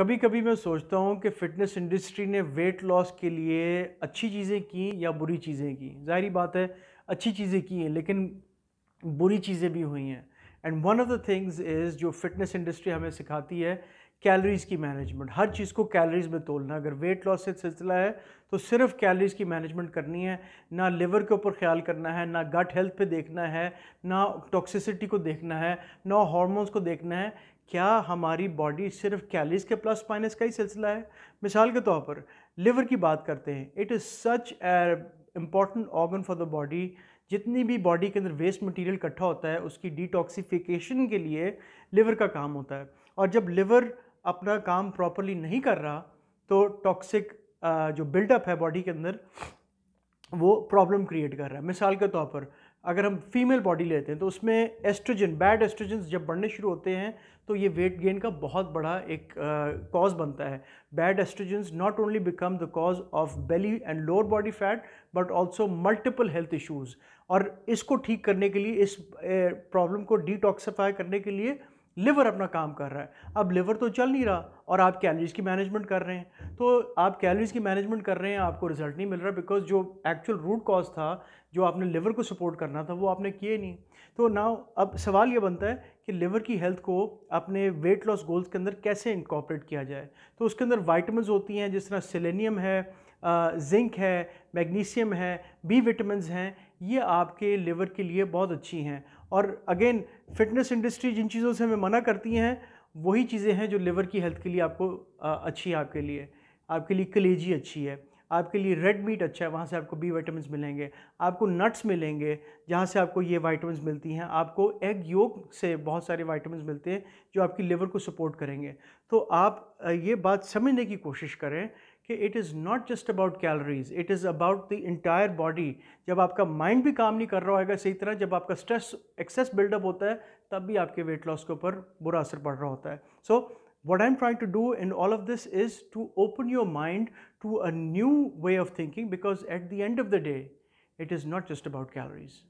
कभी कभी मैं सोचता हूँ कि फ़िटनेस इंडस्ट्री ने वेट लॉस के लिए अच्छी चीज़ें की या बुरी चीज़ें की जाहरी बात है अच्छी चीज़ें की हैं लेकिन बुरी चीज़ें भी हुई हैं and one of the things is जो फिटनेस इंडस्ट्री हमें सिखाती है कैलोरीज़ की मैनेजमेंट हर चीज़ को कैलोरीज़ में तोलना अगर वेट लॉस से सिलसिला है तो सिर्फ कैलोरीज़ की मैनेजमेंट करनी है ना लिवर के ऊपर ख्याल करना है ना गट हेल्थ पे देखना है ना टॉक्सिसिटी को देखना है ना हॉर्मोन्स को देखना है क्या हमारी बॉडी सिर्फ कैलरीज के प्लस माइनस का ही सिलसिला है मिसाल के तौर पर लिवर की बात करते हैं it is such important organ for the body जितनी भी बॉडी के अंदर वेस्ट मटेरियल इकट्ठा होता है उसकी डिटॉक्सिफिकेशन के लिए लिवर का काम होता है और जब लिवर अपना काम प्रॉपरली नहीं कर रहा तो टॉक्सिक जो बिल्डअप है बॉडी के अंदर वो प्रॉब्लम क्रिएट कर रहा है मिसाल के तौर पर अगर हम फीमेल बॉडी लेते हैं तो उसमें एस्ट्रोजन बैड एस्ट्रोजन जब बढ़ने शुरू होते हैं तो ये वेट गेन का बहुत बड़ा एक कॉज uh, बनता है bad estrogen not only become the cause of belly and lower body fat but also multiple health issues और इसको ठीक करने के लिए इस प्रॉब्लम uh, को डिटॉक्सीफाई करने के लिए लिवर अपना काम कर रहा है अब लिवर तो चल नहीं रहा और आप कैलोरीज की मैनेजमेंट कर रहे हैं तो आप कैलोरीज की मैनेजमेंट कर रहे हैं आपको रिजल्ट नहीं मिल रहा बिकॉज जो एक्चुअल रूट कॉज था जो आपने लिवर को सपोर्ट करना था वो आपने किए नहीं तो ना अब सवाल ये बनता है कि लिवर की हेल्थ को अपने वेट लॉस गोल्स के अंदर कैसे इंकॉपरेट किया जाए तो उसके अंदर वाइटमिन होती हैं जिस तरह सेलेनियम है जिंक है मैग्नीशियम है बी विटामिन हैं ये आपके लिवर के लिए बहुत अच्छी हैं और अगेन फिटनेस इंडस्ट्री जिन चीज़ों से हमें मना करती हैं वही चीज़ें हैं जो लिवर की हेल्थ के लिए आपको अच्छी है आपके लिए आपके लिए कलेजी अच्छी है आपके लिए रेड मीट अच्छा है वहाँ से आपको बी वाइटमिन मिलेंगे आपको नट्स मिलेंगे जहाँ से आपको ये वाइटमिन मिलती हैं आपको एग योग से बहुत सारे वाइटमिन मिलते हैं जो आपकी लिवर को सपोर्ट करेंगे तो आप ये बात समझने की कोशिश करें it is not just about calories it is about the entire body जब आपका mind भी काम नहीं कर रहा होगा सही तरह जब आपका stress excess buildup होता है तब भी आपके weight loss के ऊपर बुरा असर so what I'm trying to do in all of this is to open your mind to a new way of thinking because at the end of the day, it is not just about calories.